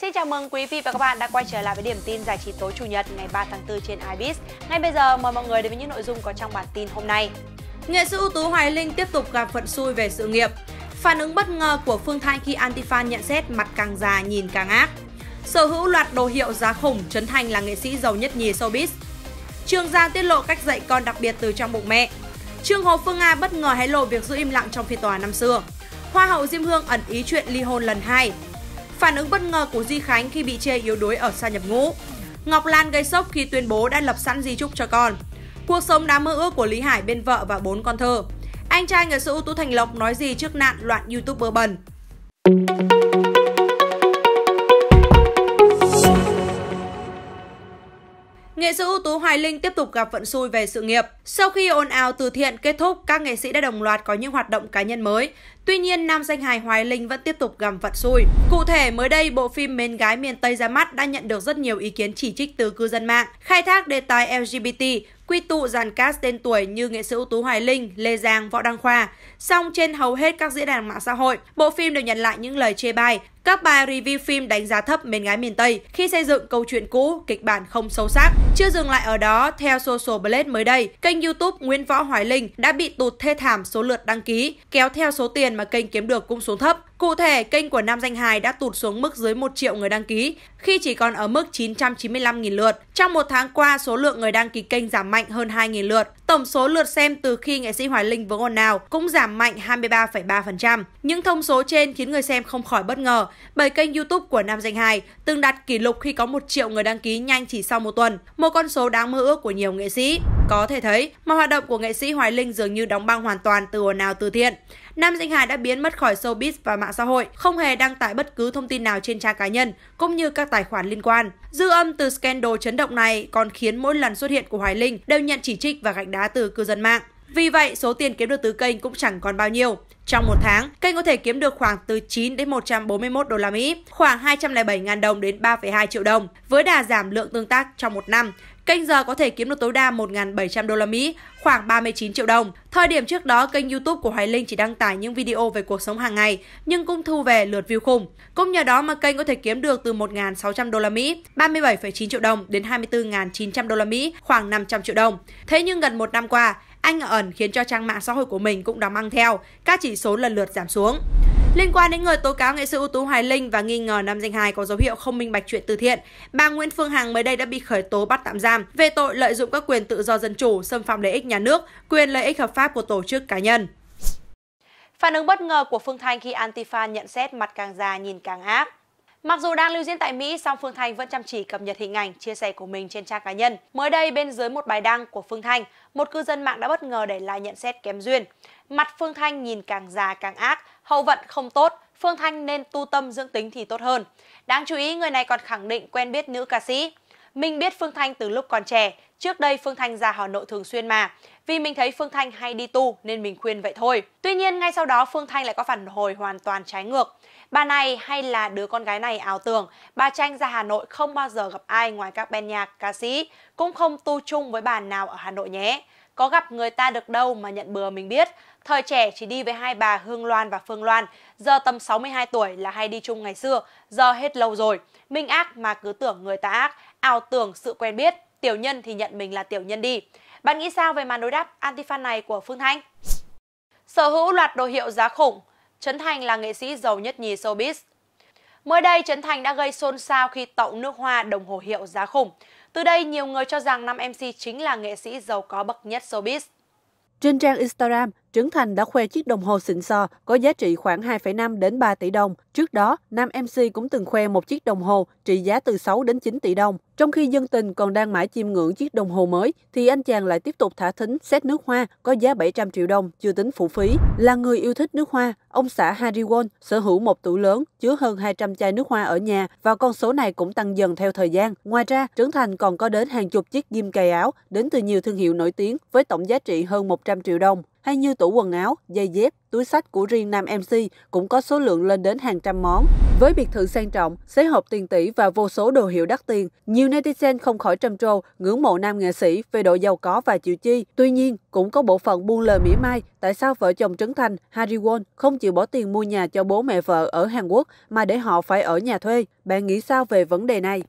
Xin chào mừng quý vị và các bạn đã quay trở lại với điểm tin giải trí tối chủ nhật ngày 3 tháng 4 trên iBiz. Ngay bây giờ mời mọi người đến với những nội dung có trong bản tin hôm nay. Nghệ sĩ ưu tú Hoài Linh tiếp tục gặp vận xui về sự nghiệp. Phản ứng bất ngờ của Phương Thanh khi Antifan nhận xét mặt càng già nhìn càng ác. Sở hữu loạt đồ hiệu giá khủng, Trấn Thành là nghệ sĩ giàu nhất nhì showbiz. Trương Giang tiết lộ cách dạy con đặc biệt từ trong bụng mẹ. Trương Hồ Phương Nga bất ngờ hé lộ việc giữ im lặng trong phiên tòa năm xưa. Hoa hậu Diêm Hương ẩn ý chuyện ly hôn lần hai Phản ứng bất ngờ của Di Khánh khi bị chê yếu đuối ở xa nhập ngũ. Ngọc Lan gây sốc khi tuyên bố đã lập sẵn di chúc cho con. Cuộc sống đáng mơ ước của Lý Hải bên vợ và bốn con thơ. Anh trai nghệ sĩ ưu Tú Thành Lộc nói gì trước nạn loạn YouTuber bẩn. nghệ sĩ ưu tú Hoài Linh tiếp tục gặp vận xui về sự nghiệp. Sau khi ồn ào từ thiện kết thúc, các nghệ sĩ đã đồng loạt có những hoạt động cá nhân mới. Tuy nhiên, nam danh hài Hoài Linh vẫn tiếp tục gặp vận xui. Cụ thể, mới đây, bộ phim Mến gái miền Tây ra mắt đã nhận được rất nhiều ý kiến chỉ trích từ cư dân mạng, khai thác đề tài LGBT, quy tụ dàn cast tên tuổi như nghệ sĩ ưu tú Hoài Linh, Lê Giang, Võ Đăng Khoa. Song trên hầu hết các diễn đàn mạng xã hội, bộ phim đều nhận lại những lời chê bai, các bài review phim đánh giá thấp mến gái miền Tây khi xây dựng câu chuyện cũ, kịch bản không sâu sắc. Chưa dừng lại ở đó, theo Social Blade mới đây, kênh YouTube Nguyễn Võ Hoài Linh đã bị tụt thê thảm số lượt đăng ký, kéo theo số tiền mà kênh kiếm được cũng xuống thấp. Cụ thể, kênh của Nam Danh Hài đã tụt xuống mức dưới 1 triệu người đăng ký, khi chỉ còn ở mức 995.000 lượt. Trong một tháng qua, số lượng người đăng ký kênh giảm mạnh hơn 2.000 lượt. Tổng số lượt xem từ khi nghệ sĩ Hoài Linh vướng ồn nào cũng giảm mạnh 23,3%. Những thông số trên khiến người xem không khỏi bất ngờ bởi kênh YouTube của Nam Danh Hài từng đạt kỷ lục khi có 1 triệu người đăng ký nhanh chỉ sau một tuần, một con số đáng mơ ước của nhiều nghệ sĩ. Có thể thấy, mọi hoạt động của nghệ sĩ Hoài Linh dường như đóng băng hoàn toàn từ ồn ào từ thiện. Nam Dĩnh Hải đã biến mất khỏi showbiz và mạng xã hội, không hề đăng tải bất cứ thông tin nào trên trang cá nhân, cũng như các tài khoản liên quan. Dư âm từ scandal chấn động này còn khiến mỗi lần xuất hiện của Hoài Linh đều nhận chỉ trích và gạch đá từ cư dân mạng. Vì vậy, số tiền kiếm được từ kênh cũng chẳng còn bao nhiêu. Trong một tháng, kênh có thể kiếm được khoảng từ 9 đến 141 đô la Mỹ, khoảng 207.000 đồng đến 3,2 triệu đồng, với đà giảm lượng tương tác trong một năm, Kênh giờ có thể kiếm được tối đa 1.700 đô la Mỹ, khoảng 39 triệu đồng. Thời điểm trước đó, kênh YouTube của Hoài Linh chỉ đăng tải những video về cuộc sống hàng ngày, nhưng cũng thu về lượt view khủng. Cũng nhờ đó mà kênh có thể kiếm được từ 1.600 đô la Mỹ, 37,9 triệu đồng đến 24.900 đô la Mỹ, khoảng 500 triệu đồng. Thế nhưng gần một năm qua, anh ẩn khiến cho trang mạng xã hội của mình cũng đóng mang theo, các chỉ số lần lượt giảm xuống. Liên quan đến người tố cáo nghệ sĩ ưu tú Hoài Linh và nghi ngờ nam danh hài có dấu hiệu không minh bạch chuyện từ thiện, bà Nguyễn Phương Hằng mới đây đã bị khởi tố bắt tạm giam về tội lợi dụng các quyền tự do dân chủ, xâm phạm lợi ích nhà nước, quyền lợi ích hợp pháp của tổ chức cá nhân. Phản ứng bất ngờ của Phương Thanh khi Antifa nhận xét mặt càng già nhìn càng ác. Mặc dù đang lưu diễn tại Mỹ, song Phương Thanh vẫn chăm chỉ cập nhật hình ảnh, chia sẻ của mình trên trang cá nhân. Mới đây, bên dưới một bài đăng của Phương Thanh, một cư dân mạng đã bất ngờ để lại nhận xét kém duyên. Mặt Phương Thanh nhìn càng già càng ác, hậu vận không tốt, Phương Thanh nên tu tâm dưỡng tính thì tốt hơn. Đáng chú ý, người này còn khẳng định quen biết nữ ca sĩ. Mình biết Phương Thanh từ lúc còn trẻ, Trước đây Phương Thanh ra Hà Nội thường xuyên mà, vì mình thấy Phương Thanh hay đi tu nên mình khuyên vậy thôi. Tuy nhiên ngay sau đó Phương Thanh lại có phản hồi hoàn toàn trái ngược. Bà này hay là đứa con gái này ảo tưởng, bà Tranh ra Hà Nội không bao giờ gặp ai ngoài các band nhạc, ca sĩ, cũng không tu chung với bà nào ở Hà Nội nhé. Có gặp người ta được đâu mà nhận bừa mình biết. Thời trẻ chỉ đi với hai bà Hương Loan và Phương Loan, giờ tầm 62 tuổi là hay đi chung ngày xưa, giờ hết lâu rồi. Minh ác mà cứ tưởng người ta ác, ảo tưởng sự quen biết, tiểu nhân thì nhận mình là tiểu nhân đi. Bạn nghĩ sao về màn đối đáp anti-fan này của Phương Thanh? Sở hữu loạt đồ hiệu giá khủng, Trấn Thành là nghệ sĩ giàu nhất nhì showbiz. Mới đây, Trấn Thành đã gây xôn xao khi tậu nước hoa đồng hồ hiệu giá khủng. Từ đây, nhiều người cho rằng nam MC chính là nghệ sĩ giàu có bậc nhất showbiz. Trên trang Instagram, Trấn Thành đã khoe chiếc đồng hồ xịn sò có giá trị khoảng 2,5 đến 3 tỷ đồng. Trước đó, nam MC cũng từng khoe một chiếc đồng hồ trị giá từ 6 đến 9 tỷ đồng. Trong khi dân tình còn đang mãi chiêm ngưỡng chiếc đồng hồ mới, thì anh chàng lại tiếp tục thả thính xét nước hoa có giá 700 triệu đồng, chưa tính phụ phí. Là người yêu thích nước hoa, ông xã Harry Won sở hữu một tủ lớn chứa hơn 200 chai nước hoa ở nhà và con số này cũng tăng dần theo thời gian. Ngoài ra, Trấn Thành còn có đến hàng chục chiếc ghim cài áo đến từ nhiều thương hiệu nổi tiếng với tổng giá trị hơn 100 triệu đồng hay như tủ quần áo, dây dép, túi sách của riêng nam MC cũng có số lượng lên đến hàng trăm món. Với biệt thự sang trọng, xế hộp tiền tỷ và vô số đồ hiệu đắt tiền, nhiều netizen không khỏi trầm trồ ngưỡng mộ nam nghệ sĩ về độ giàu có và chịu chi. Tuy nhiên, cũng có bộ phận buôn lời mỉa mai tại sao vợ chồng Trấn Thành, Harry Won không chịu bỏ tiền mua nhà cho bố mẹ vợ ở Hàn Quốc mà để họ phải ở nhà thuê. Bạn nghĩ sao về vấn đề này?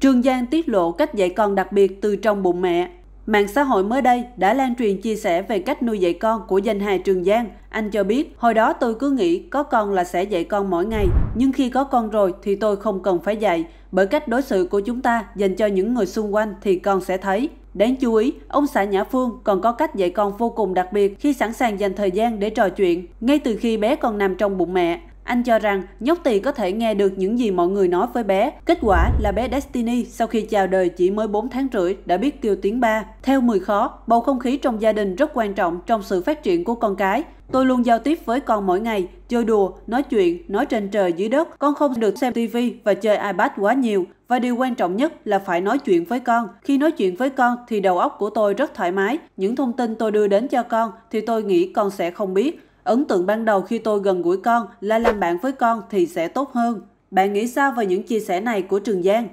Trương Giang tiết lộ cách dạy con đặc biệt từ trong bụng mẹ. Mạng xã hội mới đây đã lan truyền chia sẻ về cách nuôi dạy con của danh hài Trường Giang. Anh cho biết, hồi đó tôi cứ nghĩ có con là sẽ dạy con mỗi ngày, nhưng khi có con rồi thì tôi không cần phải dạy, bởi cách đối xử của chúng ta dành cho những người xung quanh thì con sẽ thấy. Đáng chú ý, ông xã Nhã Phương còn có cách dạy con vô cùng đặc biệt khi sẵn sàng dành thời gian để trò chuyện, ngay từ khi bé còn nằm trong bụng mẹ. Anh cho rằng nhóc tỳ có thể nghe được những gì mọi người nói với bé. Kết quả là bé Destiny sau khi chào đời chỉ mới 4 tháng rưỡi đã biết kêu tiếng ba. Theo Mười Khó, bầu không khí trong gia đình rất quan trọng trong sự phát triển của con cái. Tôi luôn giao tiếp với con mỗi ngày, chơi đùa, nói chuyện, nói trên trời dưới đất. Con không được xem TV và chơi iPad quá nhiều. Và điều quan trọng nhất là phải nói chuyện với con. Khi nói chuyện với con thì đầu óc của tôi rất thoải mái. Những thông tin tôi đưa đến cho con thì tôi nghĩ con sẽ không biết Ấn tượng ban đầu khi tôi gần gũi con là làm bạn với con thì sẽ tốt hơn. Bạn nghĩ sao về những chia sẻ này của Trường Giang?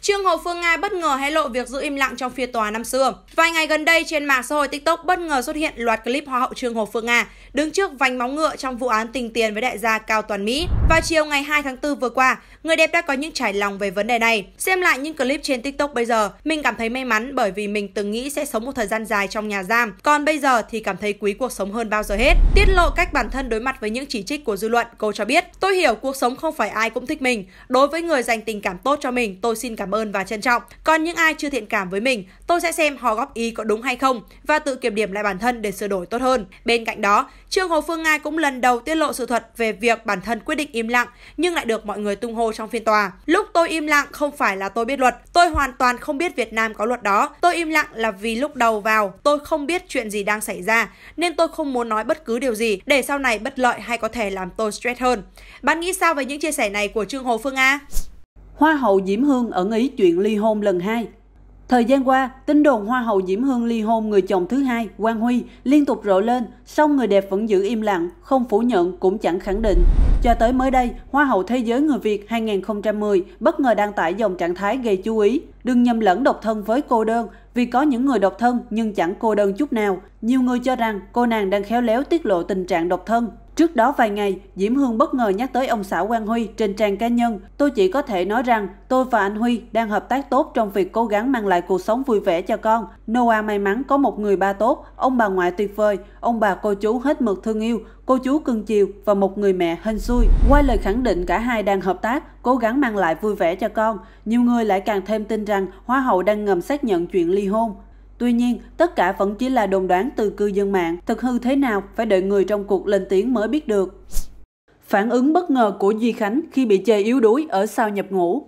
Trương Hồ Phương Nga bất ngờ hé lộ việc giữ im lặng trong phiên tòa năm xưa. Vài ngày gần đây trên mạng xã hội TikTok bất ngờ xuất hiện loạt clip hoa hậu Trương Hồ Phương Nga đứng trước vành móng ngựa trong vụ án tình tiền với đại gia Cao Toàn Mỹ. Vào chiều ngày 2 tháng 4 vừa qua, người đẹp đã có những trải lòng về vấn đề này. Xem lại những clip trên TikTok bây giờ, mình cảm thấy may mắn bởi vì mình từng nghĩ sẽ sống một thời gian dài trong nhà giam, còn bây giờ thì cảm thấy quý cuộc sống hơn bao giờ hết. Tiết lộ cách bản thân đối mặt với những chỉ trích của dư luận, cô cho biết, tôi hiểu cuộc sống không phải ai cũng thích mình. Đối với người dành tình cảm tốt cho mình, tôi xin cảm ơn và trân trọng. Còn những ai chưa thiện cảm với mình, tôi sẽ xem họ góp ý có đúng hay không và tự kiểm điểm lại bản thân để sửa đổi tốt hơn. Bên cạnh đó, Trương Hồ Phương Nga cũng lần đầu tiết lộ sự thật về việc bản thân quyết định im lặng nhưng lại được mọi người tung hô trong phiên tòa. Lúc tôi im lặng không phải là tôi biết luật, tôi hoàn toàn không biết Việt Nam có luật đó. Tôi im lặng là vì lúc đầu vào tôi không biết chuyện gì đang xảy ra, nên tôi không muốn nói bất cứ điều gì để sau này bất lợi hay có thể làm tôi stress hơn. Bạn nghĩ sao về những chia sẻ này của Trương Hồ Phương A? Hoa hậu Diễm Hương ẩn ý chuyện ly hôn lần hai Thời gian qua, tin đồn Hoa hậu Diễm Hương ly hôn người chồng thứ hai, Quang Huy, liên tục rộ lên, song người đẹp vẫn giữ im lặng, không phủ nhận cũng chẳng khẳng định. Cho tới mới đây, Hoa hậu Thế giới Người Việt 2010 bất ngờ đăng tải dòng trạng thái gây chú ý. Đừng nhầm lẫn độc thân với cô đơn, vì có những người độc thân nhưng chẳng cô đơn chút nào. Nhiều người cho rằng cô nàng đang khéo léo tiết lộ tình trạng độc thân Trước đó vài ngày, Diễm Hương bất ngờ nhắc tới ông xã Quang Huy trên trang cá nhân. Tôi chỉ có thể nói rằng tôi và anh Huy đang hợp tác tốt trong việc cố gắng mang lại cuộc sống vui vẻ cho con. Noah may mắn có một người ba tốt, ông bà ngoại tuyệt vời, ông bà cô chú hết mực thương yêu, cô chú cưng chiều và một người mẹ hên xui. Qua lời khẳng định cả hai đang hợp tác, cố gắng mang lại vui vẻ cho con, nhiều người lại càng thêm tin rằng Hoa hậu đang ngầm xác nhận chuyện ly hôn. Tuy nhiên, tất cả vẫn chỉ là đồn đoán từ cư dân mạng, thực hư thế nào phải đợi người trong cuộc lên tiếng mới biết được. Phản ứng bất ngờ của Duy Khánh khi bị chê yếu đuối ở sao nhập ngũ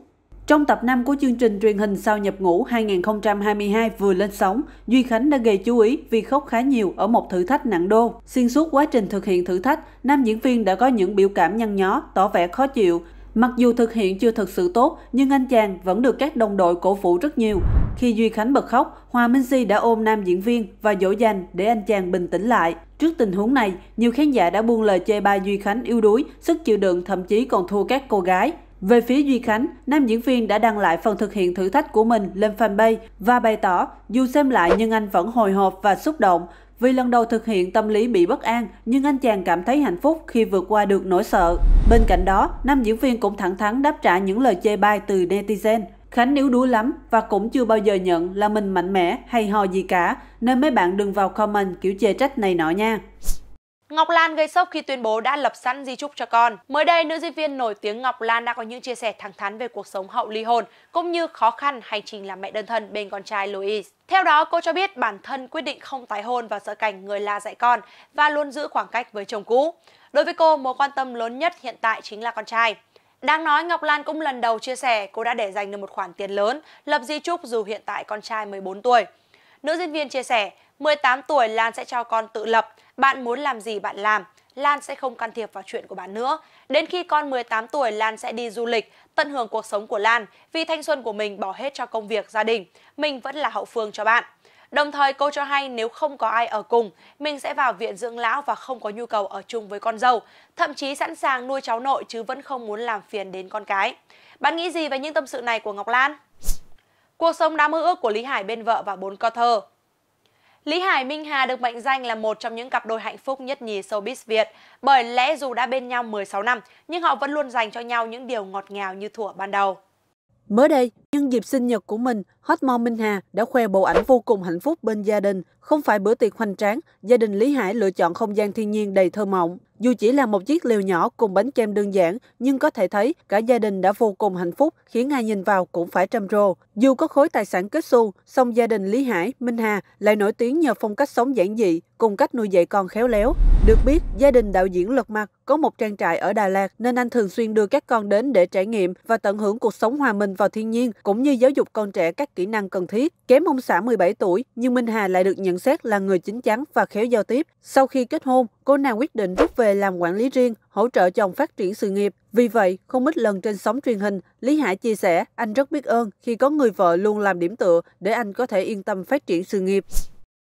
trong tập 5 của chương trình truyền hình Sao nhập ngũ 2022 vừa lên sóng, Duy Khánh đã gây chú ý vì khóc khá nhiều ở một thử thách nặng đô. Xuyên suốt quá trình thực hiện thử thách, nam diễn viên đã có những biểu cảm nhăn nhó, tỏ vẻ khó chịu, Mặc dù thực hiện chưa thực sự tốt, nhưng anh chàng vẫn được các đồng đội cổ vũ rất nhiều. Khi Duy Khánh bật khóc, Hòa Minh Si đã ôm nam diễn viên và dỗ dành để anh chàng bình tĩnh lại. Trước tình huống này, nhiều khán giả đã buông lời chê bai Duy Khánh yếu đuối, sức chịu đựng thậm chí còn thua các cô gái. Về phía Duy Khánh, nam diễn viên đã đăng lại phần thực hiện thử thách của mình lên fanpage và bày tỏ dù xem lại nhưng anh vẫn hồi hộp và xúc động. Vì lần đầu thực hiện tâm lý bị bất an, nhưng anh chàng cảm thấy hạnh phúc khi vượt qua được nỗi sợ. Bên cạnh đó, nam diễn viên cũng thẳng thắn đáp trả những lời chê bai từ netizen. Khánh yếu đuối lắm và cũng chưa bao giờ nhận là mình mạnh mẽ hay ho gì cả, nên mấy bạn đừng vào comment kiểu chê trách này nọ nha. Ngọc Lan gây sốc khi tuyên bố đã lập sẵn di chúc cho con. Mới đây, nữ diễn viên nổi tiếng Ngọc Lan đã có những chia sẻ thẳng thắn về cuộc sống hậu ly hôn, cũng như khó khăn hành trình làm mẹ đơn thân bên con trai Louis. Theo đó, cô cho biết bản thân quyết định không tái hôn và sợ cảnh người la dạy con và luôn giữ khoảng cách với chồng cũ. Đối với cô, mối quan tâm lớn nhất hiện tại chính là con trai. Đáng nói, Ngọc Lan cũng lần đầu chia sẻ cô đã để dành được một khoản tiền lớn, lập di chúc dù hiện tại con trai 14 tuổi. Nữ diễn viên chia sẻ, 18 tuổi Lan sẽ cho con tự lập, bạn muốn làm gì bạn làm, Lan sẽ không can thiệp vào chuyện của bạn nữa. Đến khi con 18 tuổi, Lan sẽ đi du lịch, tận hưởng cuộc sống của Lan vì thanh xuân của mình bỏ hết cho công việc, gia đình. Mình vẫn là hậu phương cho bạn. Đồng thời cô cho hay nếu không có ai ở cùng, mình sẽ vào viện dưỡng lão và không có nhu cầu ở chung với con dâu, thậm chí sẵn sàng nuôi cháu nội chứ vẫn không muốn làm phiền đến con cái. Bạn nghĩ gì về những tâm sự này của Ngọc Lan? Cuộc sống đã mơ ước của Lý Hải bên vợ và bốn con thơ Lý Hải Minh Hà được mệnh danh là một trong những cặp đôi hạnh phúc nhất nhì showbiz Việt bởi lẽ dù đã bên nhau 16 năm nhưng họ vẫn luôn dành cho nhau những điều ngọt ngào như thuở ban đầu. Mới đây, nhân dịp sinh nhật của mình, hot mom Minh Hà đã khoe bộ ảnh vô cùng hạnh phúc bên gia đình. Không phải bữa tiệc hoành tráng, gia đình Lý Hải lựa chọn không gian thiên nhiên đầy thơ mộng. Dù chỉ là một chiếc liều nhỏ cùng bánh kem đơn giản, nhưng có thể thấy cả gia đình đã vô cùng hạnh phúc, khiến ai nhìn vào cũng phải trầm trồ. Dù có khối tài sản kết xu, song gia đình Lý Hải, Minh Hà lại nổi tiếng nhờ phong cách sống giản dị, cùng cách nuôi dạy con khéo léo. Được biết, gia đình đạo diễn Lật Mặt có một trang trại ở Đà Lạt nên anh thường xuyên đưa các con đến để trải nghiệm và tận hưởng cuộc sống hòa mình vào thiên nhiên cũng như giáo dục con trẻ các kỹ năng cần thiết. Kém ông xã 17 tuổi nhưng Minh Hà lại được nhận xét là người chính chắn và khéo giao tiếp. Sau khi kết hôn, cô nàng quyết định rút về làm quản lý riêng, hỗ trợ chồng phát triển sự nghiệp. Vì vậy, không ít lần trên sóng truyền hình, Lý Hải chia sẻ anh rất biết ơn khi có người vợ luôn làm điểm tựa để anh có thể yên tâm phát triển sự nghiệp.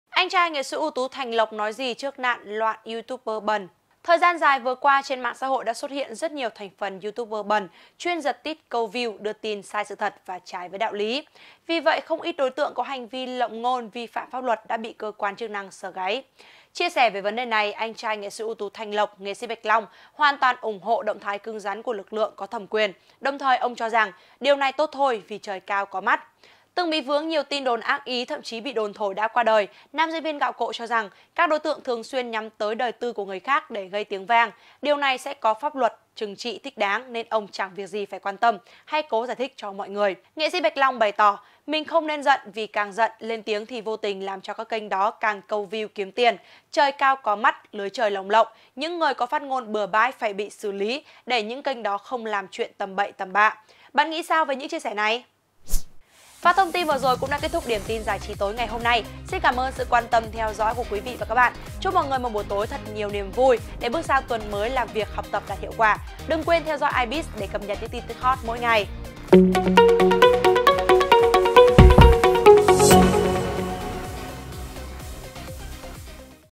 Anh trai nghệ sĩ ưu tú Thành Lộc nói gì trước nạn loạn YouTuber bẩn? Thời gian dài vừa qua trên mạng xã hội đã xuất hiện rất nhiều thành phần YouTuber bẩn, chuyên giật tít câu view, đưa tin sai sự thật và trái với đạo lý. Vì vậy, không ít đối tượng có hành vi lộng ngôn vi phạm pháp luật đã bị cơ quan chức năng sờ gáy. Chia sẻ về vấn đề này, anh trai nghệ sĩ ưu tú Thành Lộc, nghệ sĩ Bạch Long hoàn toàn ủng hộ động thái cứng rắn của lực lượng có thẩm quyền. Đồng thời, ông cho rằng điều này tốt thôi vì trời cao có mắt. Từng bị vướng nhiều tin đồn ác ý thậm chí bị đồn thổi đã qua đời, nam diễn viên gạo cội cho rằng các đối tượng thường xuyên nhắm tới đời tư của người khác để gây tiếng vang. Điều này sẽ có pháp luật trừng trị thích đáng nên ông chẳng việc gì phải quan tâm hay cố giải thích cho mọi người. Nghệ sĩ Bạch Long bày tỏ, mình không nên giận vì càng giận lên tiếng thì vô tình làm cho các kênh đó càng câu view kiếm tiền. Trời cao có mắt, lưới trời lồng lộng, những người có phát ngôn bừa bãi phải bị xử lý để những kênh đó không làm chuyện tầm bậy tầm bạ. Bạn nghĩ sao về những chia sẻ này? Và thông tin vừa rồi cũng đã kết thúc điểm tin giải trí tối ngày hôm nay. Xin cảm ơn sự quan tâm theo dõi của quý vị và các bạn. Chúc mọi người một buổi tối thật nhiều niềm vui để bước sang tuần mới làm việc học tập đạt hiệu quả. Đừng quên theo dõi Ibis để cập nhật những tin tức hot mỗi ngày.